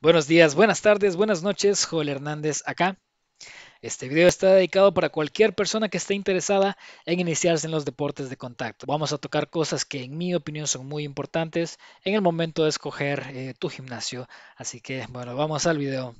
Buenos días, buenas tardes, buenas noches, Joel Hernández acá. Este video está dedicado para cualquier persona que esté interesada en iniciarse en los deportes de contacto. Vamos a tocar cosas que en mi opinión son muy importantes en el momento de escoger eh, tu gimnasio. Así que bueno, vamos al video.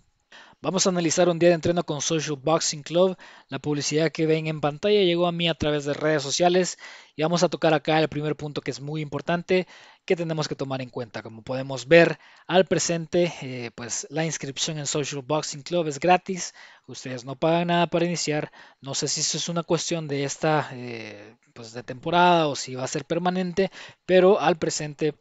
Vamos a analizar un día de entreno con Social Boxing Club. La publicidad que ven en pantalla llegó a mí a través de redes sociales y vamos a tocar acá el primer punto que es muy importante que tenemos que tomar en cuenta. Como podemos ver al presente, eh, pues la inscripción en Social Boxing Club es gratis. Ustedes no pagan nada para iniciar. No sé si eso es una cuestión de esta eh, pues de temporada o si va a ser permanente, pero al presente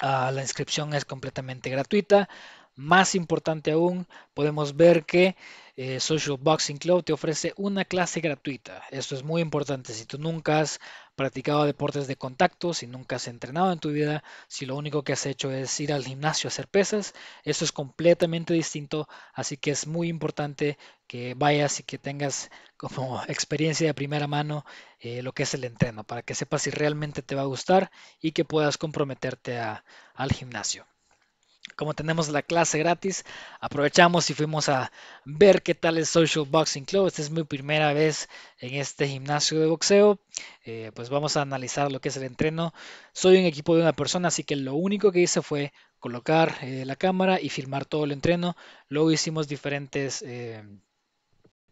ah, la inscripción es completamente gratuita. Más importante aún, podemos ver que eh, Social Boxing Club te ofrece una clase gratuita. Esto es muy importante. Si tú nunca has practicado deportes de contacto, si nunca has entrenado en tu vida, si lo único que has hecho es ir al gimnasio a hacer pesas, esto es completamente distinto. Así que es muy importante que vayas y que tengas como experiencia de primera mano eh, lo que es el entreno, para que sepas si realmente te va a gustar y que puedas comprometerte al gimnasio como tenemos la clase gratis, aprovechamos y fuimos a ver qué tal es Social Boxing Club. Esta es mi primera vez en este gimnasio de boxeo. Eh, pues vamos a analizar lo que es el entreno. Soy un equipo de una persona, así que lo único que hice fue colocar eh, la cámara y filmar todo el entreno. Luego hicimos diferentes eh,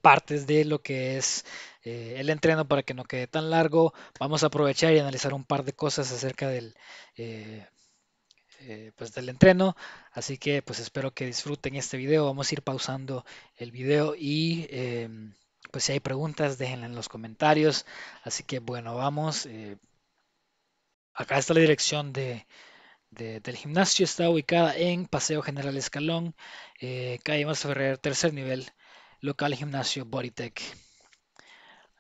partes de lo que es el entreno para que no quede tan largo. Vamos a aprovechar y analizar un par de cosas acerca del, eh, pues del entreno. Así que pues espero que disfruten este video. Vamos a ir pausando el video y em, pues si hay preguntas déjenla en los comentarios. Así que bueno, vamos. Eh. acá está la dirección de, del gimnasio. Está ubicada en Paseo General Escalón, eh, calle Más Ferrer, tercer nivel, local gimnasio Bodytech.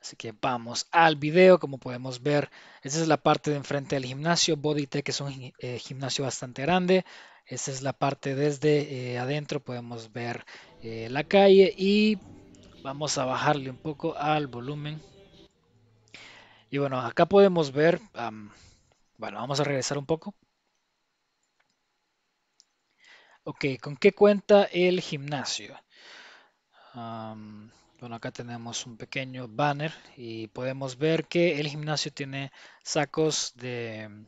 Así que vamos al video, como podemos ver, esa es la parte de enfrente del gimnasio, Bodytech es un eh, gimnasio bastante grande, Esa es la parte desde eh, adentro, podemos ver eh, la calle y vamos a bajarle un poco al volumen. Y bueno, acá podemos ver, bueno, vamos a regresar un poco. Ok, ¿con qué cuenta el gimnasio? Bueno, acá tenemos un pequeño banner y podemos ver que el gimnasio tiene sacos de,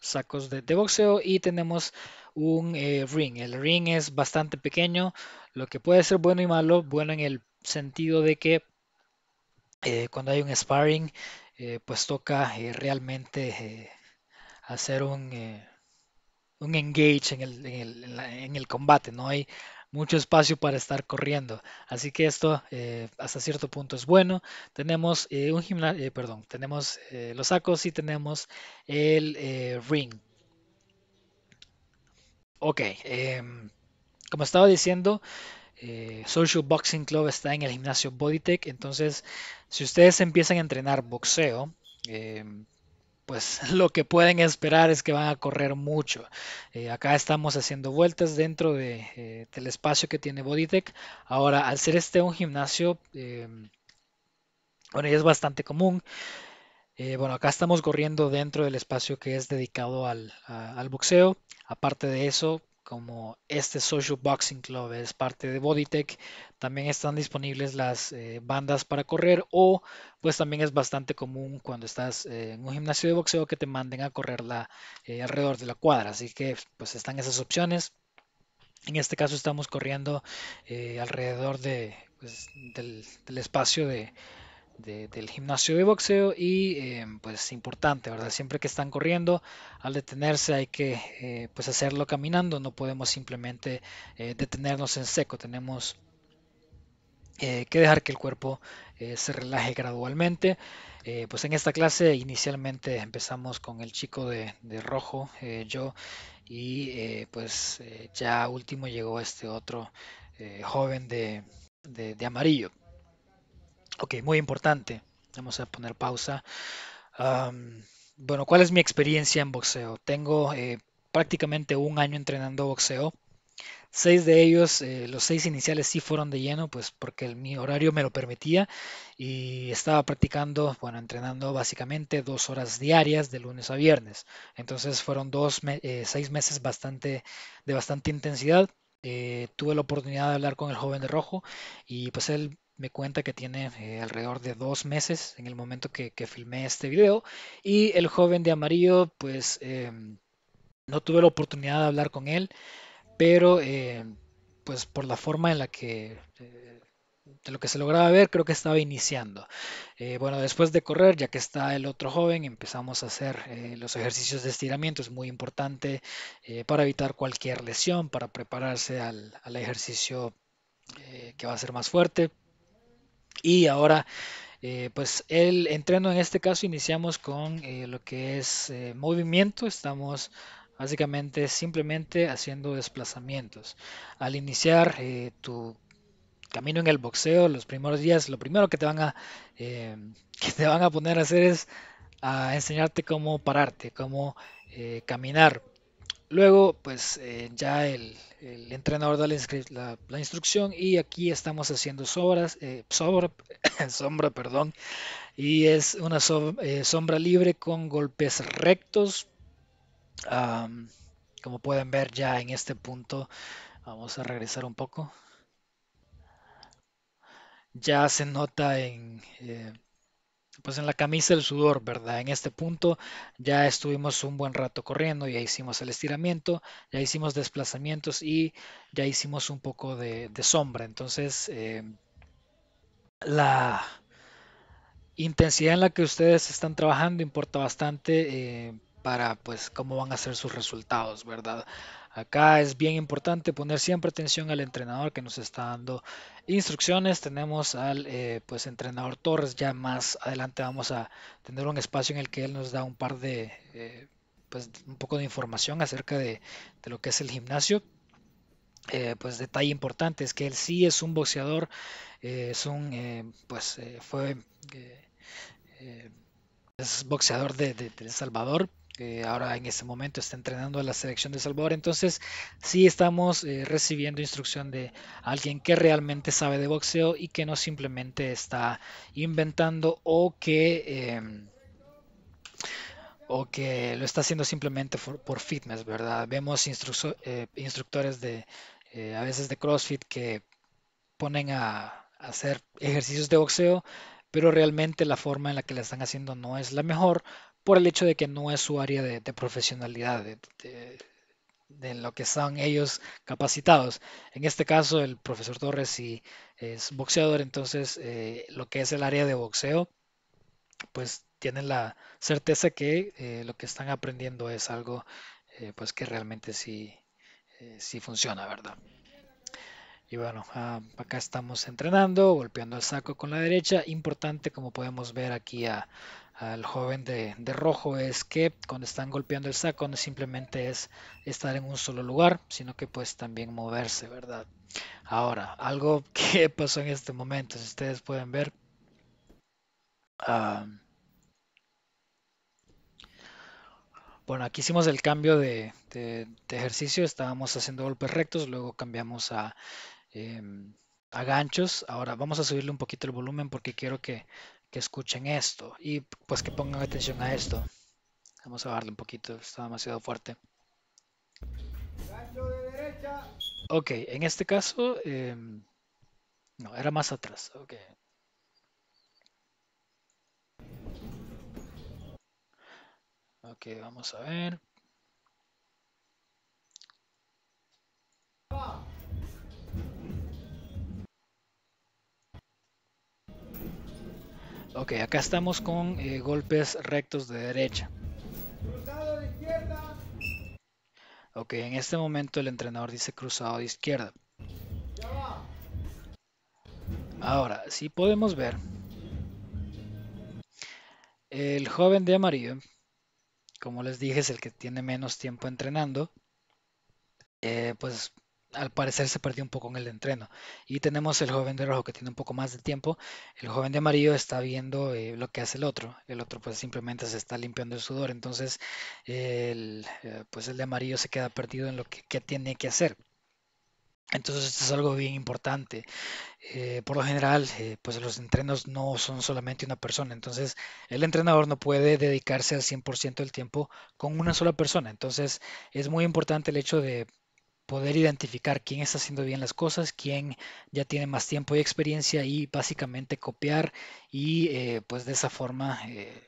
sacos de, boxeo y tenemos un eh, ring. El ring es bastante pequeño, lo que puede ser bueno y malo. Bueno en el sentido de que eh, cuando hay un sparring, eh, pues toca realmente hacer un, un engage en el, en el combate. No hay mucho espacio para estar corriendo. Así que esto eh, hasta cierto punto es bueno. Tenemos eh, un gimnasio, eh, perdón, tenemos los sacos y tenemos el ring. Ok, em, como estaba diciendo, Social Boxing Club está en el gimnasio Bodytech. Entonces, si ustedes empiezan a entrenar boxeo, em, pues lo que pueden esperar es que van a correr mucho. Eh, acá estamos haciendo vueltas dentro eh, del espacio que tiene Bodytech. Ahora, al ser este un gimnasio, eh, bueno, es bastante común. bueno, acá estamos corriendo dentro del espacio que es dedicado al boxeo. Aparte de eso, como este Social Boxing Club es parte de Bodytech. También están disponibles las eh, bandas para correr o pues también es bastante común cuando estás eh, en un gimnasio de boxeo que te manden a correr la, eh, alrededor de la cuadra. Así que pues están esas opciones. En este caso estamos corriendo alrededor de, pues, del, espacio de, del gimnasio de boxeo y em, pues importante, ¿verdad? Siempre que están corriendo, al detenerse hay que eh, pues hacerlo caminando, no podemos simplemente eh, detenernos en seco, tenemos eh, que dejar que el cuerpo se relaje gradualmente. pues en esta clase inicialmente empezamos con el chico de, rojo, yo, y pues ya último llegó este otro joven de amarillo. Ok, muy importante. Vamos a poner pausa. bueno, ¿cuál es mi experiencia en boxeo? Tengo eh, prácticamente un año entrenando boxeo. Seis de ellos, eh, los seis iniciales sí fueron de lleno, pues porque mi horario me lo permitía y estaba practicando, bueno, entrenando básicamente dos horas diarias de lunes a viernes. Entonces fueron dos, eh, seis meses bastante, de bastante intensidad. tuve la oportunidad de hablar con el joven de rojo y pues él me cuenta que tiene eh, alrededor de dos meses en el momento que, filmé este video. Y el joven de amarillo, pues em, no tuve la oportunidad de hablar con él, pero eh, pues por la forma en la que... Eh, de lo que se lograba ver, creo que estaba iniciando. bueno, después de correr, ya que está el otro joven, empezamos a hacer los ejercicios de estiramiento. Es muy importante para evitar cualquier lesión, para prepararse al, al ejercicio que va a ser más fuerte. Y ahora, eh, pues el entreno en este caso iniciamos con eh, lo que es eh, movimiento. Estamos básicamente simplemente haciendo desplazamientos. Al iniciar tu camino en el boxeo, los primeros días, lo primero que te van a, que te van a poner a hacer es a enseñarte cómo pararte, cómo caminar, Luego, pues eh, ya el, entrenador da la, instrucción y aquí estamos haciendo eh, sombra, perdón, y es una eh, sombra libre con golpes rectos. como pueden ver ya en este punto, vamos a regresar un poco. Ya se nota en pues en la camisa el sudor, ¿verdad? En este punto ya estuvimos un buen rato corriendo, ya hicimos el estiramiento, ya hicimos desplazamientos y ya hicimos un poco de, sombra. Entonces, eh, la intensidad en la que ustedes están trabajando importa bastante eh, para pues cómo van a ser sus resultados, ¿verdad? Acá es bien importante poner siempre atención al entrenador que nos está dando instrucciones. Tenemos al eh, pues, entrenador Torres. Ya más adelante vamos a tener un espacio en el que él nos da un par de eh, pues, un poco de información acerca de, lo que es el gimnasio. Eh, pues detalle importante es que él sí es un boxeador, es un pues fue es boxeador de El Salvador, que ahora en este momento está entrenando a la selección de Salvador. Entonces, sí estamos eh, recibiendo instrucción de alguien que realmente sabe de boxeo y que no simplemente está inventando o que... Em, o que lo está haciendo simplemente por, fitness, ¿verdad? Vemos eh, instructores de, eh, a veces de CrossFit que ponen a, a hacer ejercicios de boxeo, pero realmente la forma en la que la están haciendo no es la mejor por el hecho de que no es su área de, profesionalidad, de, lo que están ellos capacitados. En este caso, el profesor Torres Si es boxeador, entonces eh, lo que es el área de boxeo, pues tienen la certeza que eh, lo que están aprendiendo es algo eh, pues que realmente sí, sí funciona, ¿verdad? Y bueno, ah, acá estamos entrenando, golpeando el saco con la derecha. Importante, como podemos ver aquí, a, al joven de, rojo es que cuando están golpeando el saco no simplemente es estar en un solo lugar, sino que pues también moverse, ¿verdad? Ahora, algo que pasó en este momento, si ustedes pueden ver, bueno, aquí hicimos el cambio de, de, ejercicio, estábamos haciendo golpes rectos, luego cambiamos a... Em, a ganchos. Ahora vamos a subirle un poquito el volumen porque quiero que que escuchen esto y pues que pongan atención a esto. Vamos a bajarle un poquito, está demasiado fuerte. Ok, en este caso, em, no, era más atrás. Ok. Ok, vamos a ver. Ok, acá estamos con eh, golpes rectos de derecha. Cruzado de izquierda. Ok, en este momento el entrenador dice cruzado de izquierda. Ahora, si podemos ver, el joven de amarillo, como les dije, es el que tiene menos tiempo entrenando. Eh, pues al parecer se perdió un poco en el entreno. Y tenemos el joven de rojo que tiene un poco más de tiempo. El joven de amarillo está viendo eh, lo que hace el otro. El otro pues simplemente se está limpiando el sudor. Entonces el, eh, pues el de amarillo se queda perdido en lo que, tiene que hacer. Entonces esto es algo bien importante. Eh, por lo general, pues los entrenos no son solamente una persona. Entonces el entrenador no puede dedicarse al 100% del tiempo con una sola persona. Entonces es muy importante el hecho de poder identificar quién está haciendo bien las cosas, quién ya tiene más tiempo y experiencia y básicamente copiar y eh, pues de esa forma eh,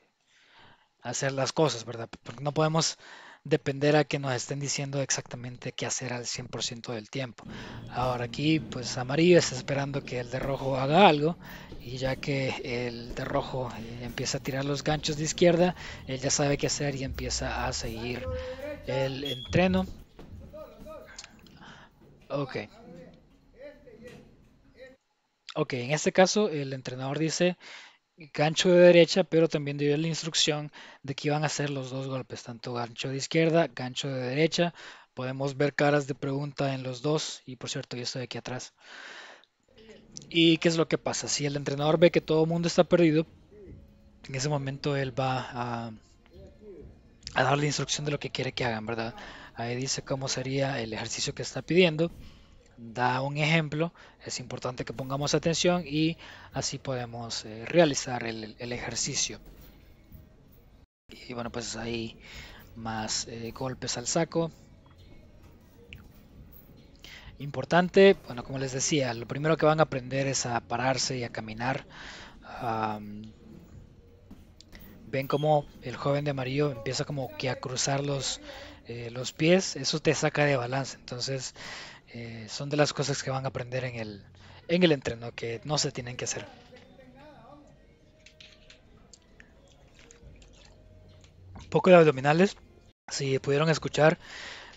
hacer las cosas, ¿verdad? Porque no podemos depender a que nos estén diciendo exactamente qué hacer al 100% del tiempo. Ahora aquí, pues amarillo está esperando que el de rojo haga algo y ya que el de rojo eh, empieza a tirar los ganchos de izquierda, él ya sabe qué hacer y empieza a seguir el entreno. Ok. Ok, en este caso el entrenador dice gancho de derecha, pero también dio la instrucción de que iban a hacer los dos golpes, tanto gancho de izquierda, gancho de derecha. Podemos ver caras de pregunta en los dos y por cierto yo estoy aquí atrás. ¿Y qué es lo que pasa? Si el entrenador ve que todo el mundo está perdido, en ese momento él va a, a dar la instrucción de lo que quiere que hagan, ¿verdad? Ahí dice cómo sería el ejercicio que está pidiendo. Da un ejemplo. Es importante que pongamos atención y así podemos eh, realizar el, ejercicio. Y bueno, pues ahí más eh, golpes al saco. Importante, bueno, como les decía, lo primero que van a aprender es a pararse y a caminar. ven como el joven de amarillo empieza como que a cruzar los, eh, los pies, eso te saca de balance. Entonces, eh, son de las cosas que van a aprender en el, en el entreno que no se tienen que hacer. Un poco de abdominales, si pudieron escuchar.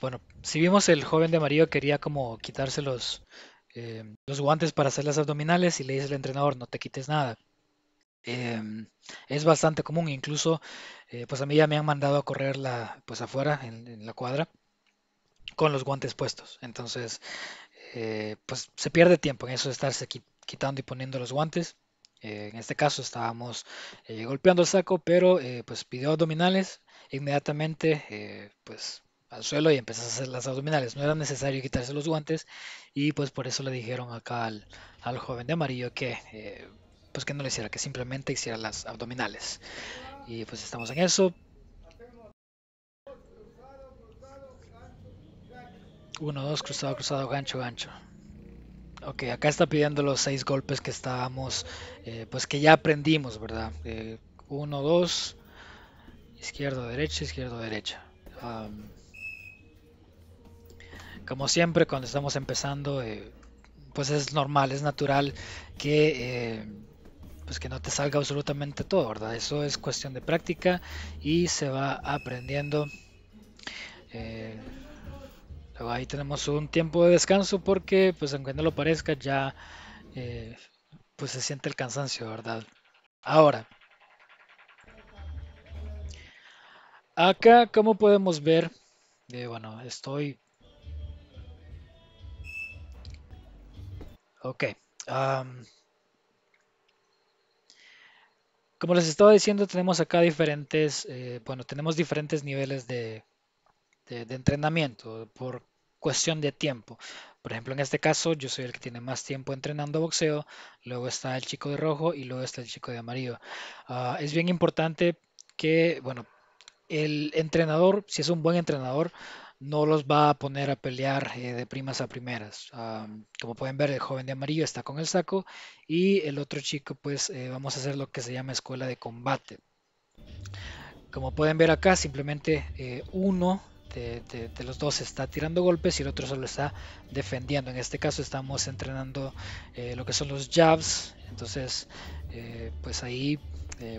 Bueno, si vimos el joven de amarillo quería como quitarse los, eh, los guantes para hacer las abdominales y le dice al entrenador, no te quites nada. Em, es bastante común, incluso eh, pues a mí ya me han mandado a correr la, pues afuera en, la cuadra con los guantes puestos. Entonces, eh, pues se pierde tiempo en eso de estarse quitando y poniendo los guantes. Eh, en este caso estábamos golpeando el saco, pero pues pidió abdominales inmediatamente, pues al suelo y empezó a hacer las abdominales. No era necesario quitarse los guantes y pues por eso le dijeron acá al, al joven de amarillo que pues que no le hiciera, que simplemente hiciera las abdominales. Y pues estamos en eso. Uno, dos, cruzado, cruzado, gancho, gancho. Ok, acá está pidiendo los seis golpes que estábamos, eh, pues que ya aprendimos, ¿verdad? Eh, uno, dos, izquierdo, derecha, izquierdo, derecha. como siempre, cuando estamos empezando, eh, pues es normal, es natural que pues que no te salga absolutamente todo, ¿verdad? Eso es cuestión de práctica y se va aprendiendo. Eh, luego ahí tenemos un tiempo de descanso porque, pues aunque no lo parezca, ya eh, pues se siente el cansancio, ¿verdad? Ahora, acá como podemos ver, eh, bueno, estoy... Ok. Um, como les estaba diciendo, tenemos acá diferentes, eh, bueno, tenemos diferentes niveles de, entrenamiento por cuestión de tiempo. Por ejemplo, en este caso, yo soy el que tiene más tiempo entrenando boxeo, luego está el chico de rojo y luego está el chico de amarillo. Ah, es bien importante que, bueno, el entrenador, si es un buen entrenador, no los va a poner a pelear eh, de primas a primeras. como pueden ver, el joven de amarillo está con el saco y el otro chico, pues eh, vamos a hacer lo que se llama escuela de combate. Como pueden ver acá, simplemente eh, uno de, de, los dos está tirando golpes y el otro solo está defendiendo. En este caso estamos entrenando lo que son los jabs. Entonces, pues ahí,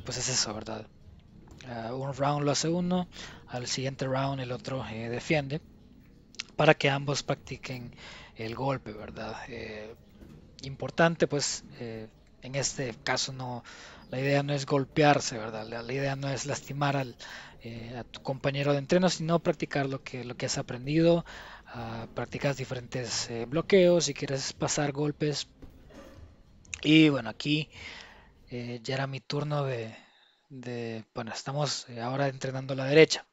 pues es eso, ¿verdad? un round lo hace uno, al siguiente round el otro eh, defiende, para que ambos practiquen el golpe, ¿verdad? Eh, importante, pues eh, en este caso no, la idea no es golpearse, ¿verdad? La, idea no es lastimar a tu compañero de entreno, sino practicar lo que, lo que has aprendido, ah, practicas diferentes bloqueos, si quieres pasar golpes. Y bueno, aquí ya era mi turno de, bueno, estamos eh, ahora entrenando la derecha.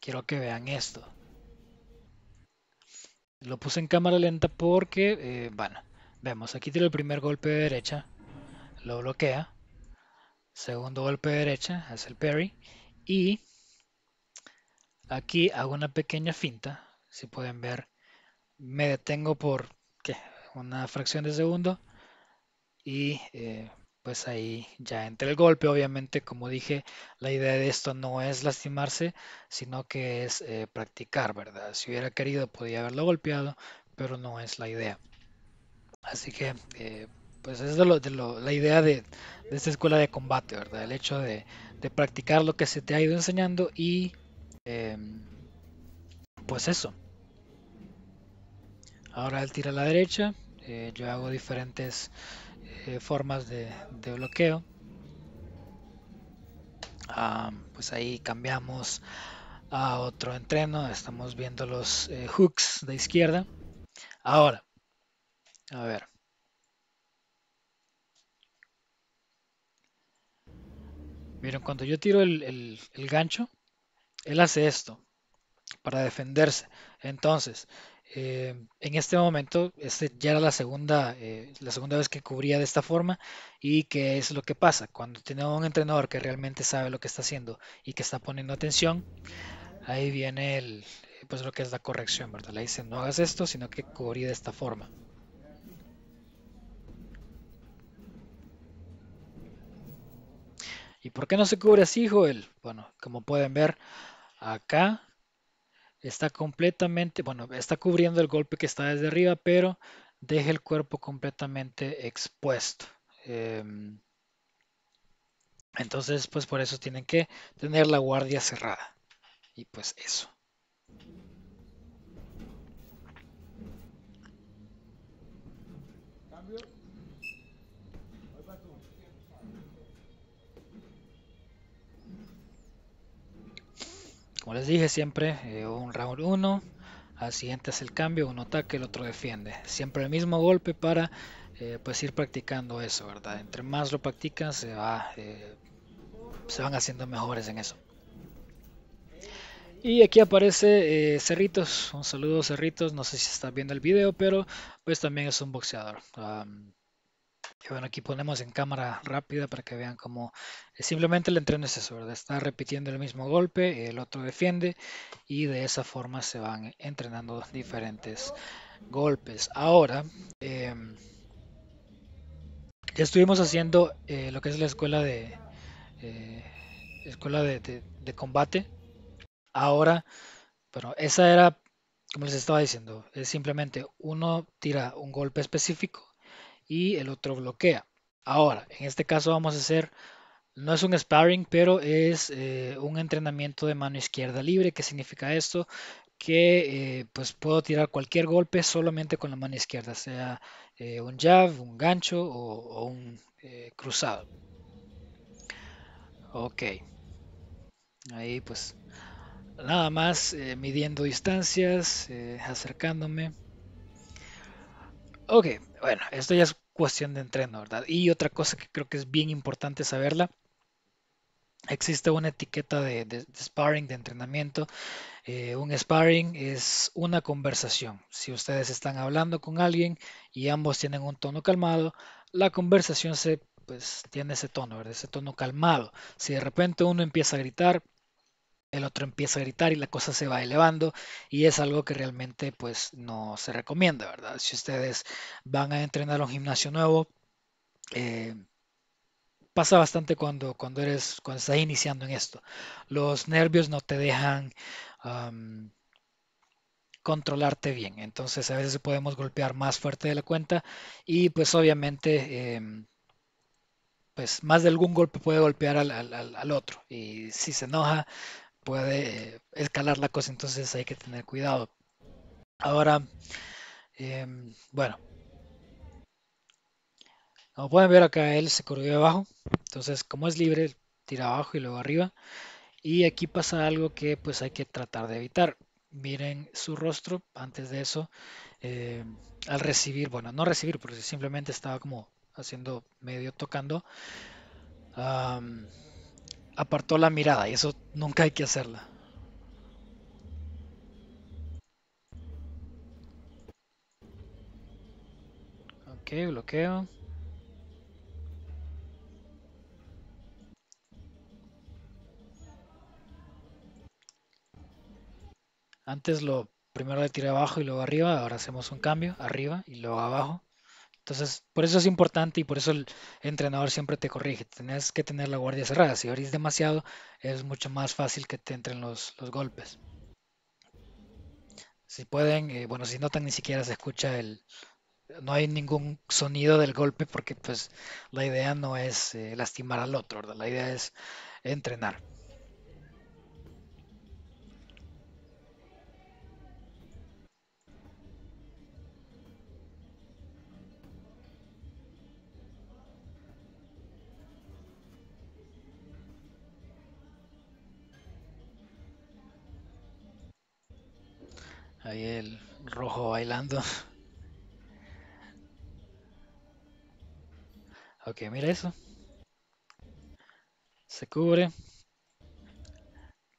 Quiero que vean esto. Lo puse en cámara lenta porque, eh, bueno, vemos, aquí tiene el primer golpe de derecha, lo bloquea. Segundo golpe de derecha, hace el parry. Y aquí hago una pequeña finta, si pueden ver. Me detengo por, ¿qué? Una fracción de segundo. Y... Eh, pues ahí ya entre el golpe, obviamente, como dije, la idea de esto no es lastimarse, sino que es eh, practicar, ¿verdad? Si hubiera querido, podía haberlo golpeado, pero no es la idea. Así que, eh, pues es de la idea de, esta escuela de combate, ¿verdad? El hecho de, practicar lo que se te ha ido enseñando y, em, pues eso. Ahora el tira a la derecha, eh, yo hago diferentes eh, formas de, bloqueo. Ah, pues ahí cambiamos a otro entreno. Estamos viendo los eh, hooks de izquierda. Ahora, a ver. Miren, cuando yo tiro el, el gancho, él hace esto para defenderse. Entonces, eh, en este momento, este ya era la segunda, eh, la segunda vez que cubría de esta forma y que es lo que pasa. Cuando tiene un entrenador que realmente sabe lo que está haciendo y que está poniendo atención, ahí viene pues lo que es la corrección, ¿verdad? Le dicen no hagas esto, sino que cubrí de esta forma. ¿Y por qué no se cubre así, Joel? Bueno, como pueden ver, acá está completamente, bueno, está cubriendo el golpe que está desde arriba, pero deja el cuerpo completamente expuesto. Em, entonces, pues por eso tienen que tener la guardia cerrada. Y pues eso. Como les dije siempre, eh, un round 1, al siguiente es el cambio, uno ataque, el otro defiende. Siempre el mismo golpe para eh, pues ir practicando eso, ¿verdad? Entre más lo practican, se, va, eh, se van haciendo mejores en eso. Y aquí aparece Cerritos, un saludo Cerritos, no sé si está viendo el video, pero pues también es un boxeador bueno, aquí ponemos en cámara rápida para que vean cómo eh, simplemente el entreno es eso, Está repitiendo el mismo golpe, el otro defiende y de esa forma se van entrenando diferentes golpes. Ahora, em, ya estuvimos haciendo eh, lo que es la escuela de, eh, escuela de, de combate. Ahora, bueno, esa era, como les estaba diciendo, es simplemente uno tira un golpe específico y el otro bloquea. Ahora, en este caso vamos a hacer, no es un sparring, pero es eh, un entrenamiento de mano izquierda libre. ¿Qué significa esto? Que eh, pues puedo tirar cualquier golpe solamente con la mano izquierda, sea eh, un jab, un gancho o, o un cruzado. Ok. Ahí pues nada más midiendo distancias, acercándome. Ok, bueno, esto ya es cuestión de entreno, ¿verdad? Y otra cosa que creo que es bien importante saberla. Existe una etiqueta de, sparring, de entrenamiento. Eh, un sparring es una conversación. Si ustedes están hablando con alguien y ambos tienen un tono calmado, la conversación se, pues, tiene ese tono, ¿verdad? ese tono calmado. Si de repente uno empieza a gritar, el otro empieza a gritar y la cosa se va elevando y es algo que realmente pues no se recomienda, ¿verdad? Si ustedes van a entrenar a un gimnasio nuevo, eh, pasa bastante cuando, cuando, eres, cuando estás iniciando en esto. Los nervios no te dejan controlarte bien, entonces a veces podemos golpear más fuerte de la cuenta y pues obviamente... Em, pues más de algún golpe puede golpear al, otro. Y si se enoja, puede escalar la cosa, entonces hay que tener cuidado. Ahora, em, bueno, como pueden ver acá él se corrió abajo, entonces como es libre, tira abajo y luego arriba. Y aquí pasa algo que pues hay que tratar de evitar. Miren su rostro antes de eso, em, al recibir, bueno, no recibir, porque simplemente estaba como haciendo medio tocando apartó la mirada y eso nunca hay que hacerla. Ok, bloqueo. Antes lo primero le tiré abajo y luego arriba, ahora hacemos un cambio, arriba y luego abajo. Entonces, por eso es importante y por eso el entrenador siempre te corrige. tenés que tener la guardia cerrada. Si orís demasiado, es mucho más fácil que te entren los, golpes. Si pueden, eh, bueno, si notan, ni siquiera se escucha el... No hay ningún sonido del golpe porque pues la idea no es eh, lastimar al otro, la idea es entrenar. Ahí el rojo bailando. Ok, mira eso. Se cubre.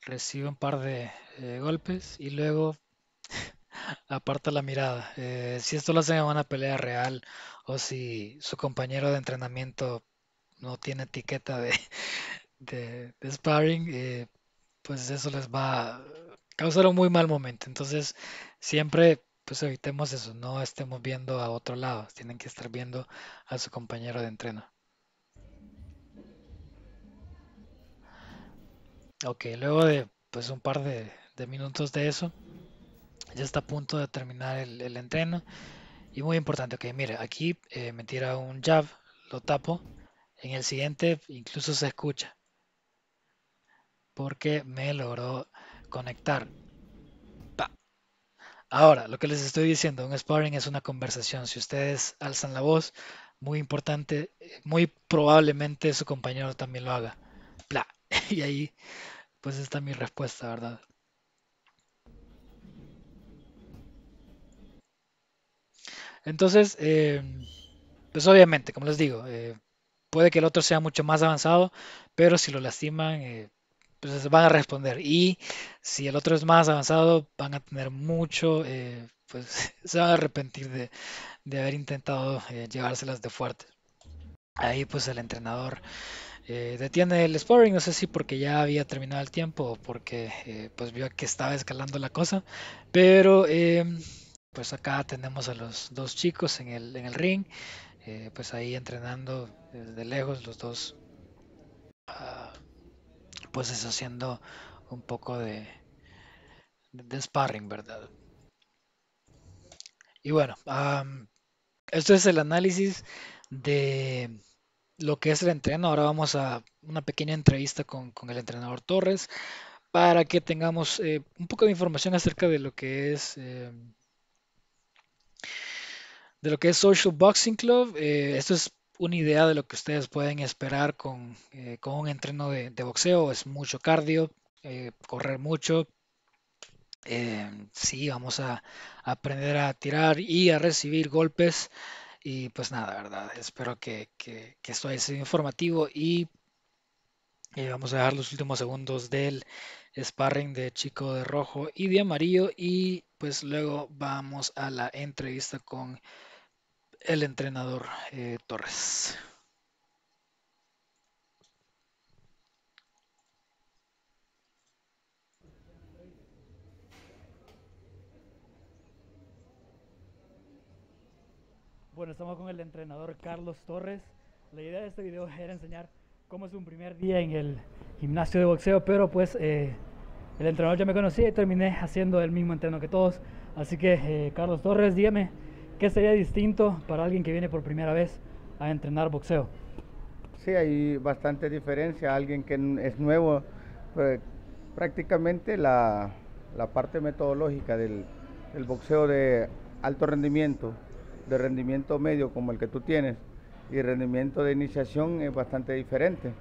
Recibe un par de eh, golpes y luego aparta la mirada. Eh, si esto lo hacen en una pelea real o si su compañero de entrenamiento no tiene etiqueta de, de, sparring, eh, pues eso les va causar un muy mal momento. Entonces, siempre pues evitemos eso, no estemos viendo a otro lado, tienen que estar viendo a su compañero de entreno. Ok, luego de pues un par de, minutos de eso, ya está a punto de terminar el, entreno. Y muy importante, ok, mire, aquí eh, me tira un jab, lo tapo, en el siguiente incluso se escucha, porque me logró conectar. Ahora, lo que les estoy diciendo, un sparring es una conversación. Si ustedes alzan la voz, muy importante, muy probablemente su compañero también lo haga. Y ahí, pues está mi respuesta, ¿verdad? Entonces, eh, pues obviamente, como les digo, eh, puede que el otro sea mucho más avanzado, pero si lo lastiman, eh, se van a responder. Y si el otro es más avanzado, van a tener mucho, eh, pues se van a arrepentir de, haber intentado eh, llevárselas de fuerte. Ahí pues el entrenador eh, detiene el sparring, no sé si porque ya había terminado el tiempo o porque pues vio que estaba escalando la cosa, pero em, pues acá tenemos a los dos chicos en el, en el ring, pues ahí entrenando desde lejos los dos. Ah, pues es haciendo un poco de, de sparring, ¿verdad? Y bueno, esto es el análisis de lo que es el entreno. Ahora vamos a una pequeña entrevista con, el entrenador Torres para que tengamos eh, un poco de información acerca de lo que es... Eh, de lo que es Social Boxing Club. Eh, esto es una idea de lo que ustedes pueden esperar con, eh, un entreno de, boxeo. Es mucho cardio, eh, correr mucho. Eh, sí, vamos a, aprender a tirar y a recibir golpes. Y pues nada, ¿verdad? Espero que, que esto haya sido informativo y vamos a dejar los últimos segundos del sparring de chico de rojo y de amarillo y pues luego vamos a la entrevista con el entrenador eh, Torres. Bueno, estamos con el entrenador Carlos Torres. La idea de este video era enseñar cómo es un primer día en el gimnasio de boxeo, pero pues eh, el entrenador ya me conocía y terminé haciendo el mismo entreno que todos. Así que, eh, Carlos Torres, dígame, ¿Qué sería distinto para alguien que viene por primera vez a entrenar boxeo? Sí, hay bastante diferencia. Alguien que es nuevo, pues, prácticamente la, parte metodológica del, del boxeo de alto rendimiento, de rendimiento medio como el que tú tienes, y rendimiento de iniciación es bastante diferente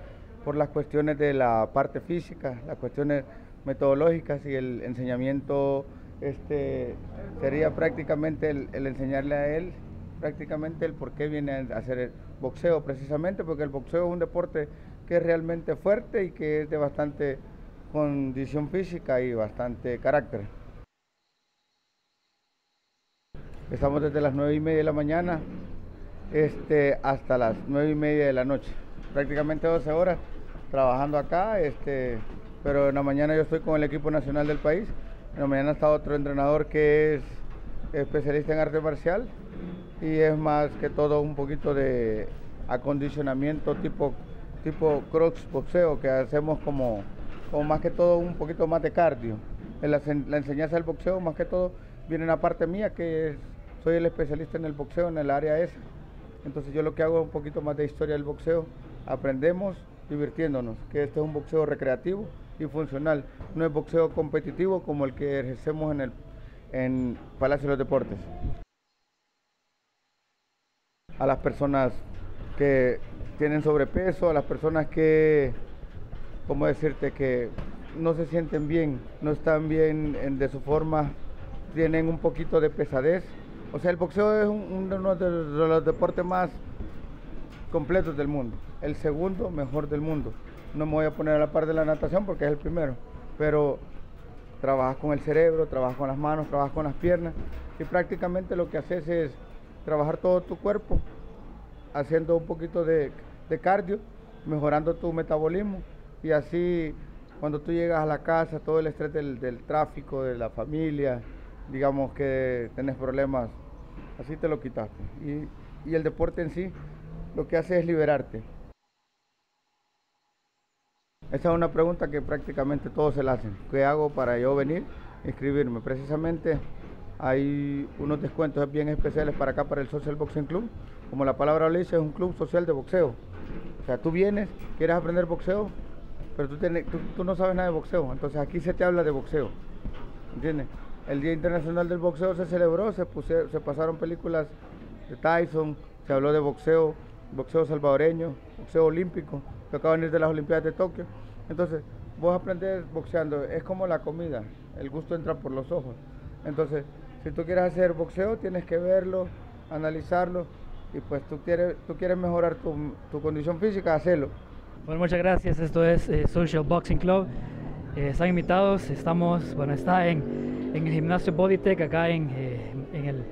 por las cuestiones de la parte física, las cuestiones metodológicas y el enseñamiento este, sería prácticamente el, enseñarle a él prácticamente el por qué viene a hacer el boxeo, precisamente porque el boxeo es un deporte que es realmente fuerte y que es de bastante condición física y bastante carácter. Estamos desde las 9 y media de la mañana este, hasta las 9 y media de la noche, prácticamente 12 horas trabajando acá, este, pero en la mañana yo estoy con el equipo nacional del país me mañana está otro entrenador que es especialista en arte marcial y es más que todo un poquito de acondicionamiento tipo, tipo crocs boxeo que hacemos como, o más que todo un poquito más de cardio. En la, enseñanza del boxeo más que todo viene una parte mía que soy el especialista en el boxeo en el área esa. Entonces yo lo que hago es un poquito más de historia del boxeo, aprendemos divirtiéndonos, que este es un boxeo recreativo y funcional. No es boxeo competitivo como el que ejercemos en el Palacio de los Deportes. A las personas que tienen sobrepeso, a las personas que, ¿cómo decirte?, que no se sienten bien, no están bien de su forma, tienen un poquito de pesadez. O sea, el boxeo es uno de los deportes más completos del mundo, el segundo mejor del mundo no me voy a poner a la par de la natación porque es el primero, pero trabajas con el cerebro, trabajas con las manos, trabajas con las piernas y prácticamente lo que haces es trabajar todo tu cuerpo haciendo un poquito de, cardio, mejorando tu metabolismo y así cuando tú llegas a la casa, todo el estrés del, tráfico, de la familia, digamos que tenés problemas, así te lo quitaste. Y, y el deporte en sí lo que hace es liberarte. Esa es una pregunta que prácticamente todos se la hacen. ¿Qué hago para yo venir, inscribirme? Precisamente hay unos descuentos bien especiales para acá, para el Social Boxing Club. Como la palabra lo dice, es un club social de boxeo. O sea, tú vienes, quieres aprender boxeo, pero tú, tú, no sabes nada de boxeo. Entonces aquí se te habla de boxeo. ¿Entiendes? El Día Internacional del Boxeo se celebró, se, se pasaron películas de Tyson, se habló de boxeo, boxeo salvadoreño, boxeo olímpico, que acabo de venir de las Olimpiadas de Tokio. Entonces, vos aprendes boxeando, es como la comida, el gusto entra por los ojos. Entonces, si tú quieres hacer boxeo, tienes que verlo, analizarlo y pues tú quieres, tú quieres mejorar tu, condición física, hacelo. Bueno, muchas gracias. Esto es eh, Social Boxing Club. Eh, están invitados. Estamos, bueno, está en, el gimnasio Bodytech acá en, eh, en el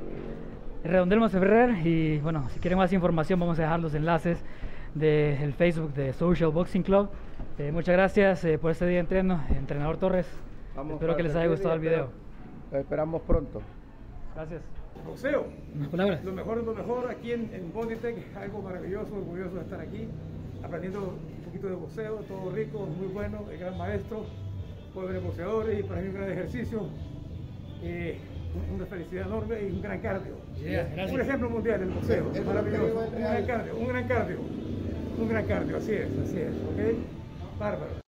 Redondel Ferrer y bueno, si quieren más información vamos a dejar los enlaces del el Facebook de Social Boxing Club. Eh, muchas gracias eh, por este día de entreno, entrenador Torres. espero que les haya gustado el video. esperamos pronto. Gracias. Boxeo. Lo mejor es lo mejor aquí en, en algo maravilloso, orgulloso de estar aquí, aprendiendo un poquito de boxeo, todo rico, muy bueno, el gran maestro, jóvenes boxeadores y para mí un gran ejercicio. Eh, una felicidad enorme y un gran cardio un ejemplo mundial del boxeo, es maravilloso. Un gran cardio, un gran cardio, un gran cardio, así es, así es, ¿ok? Bárbaro.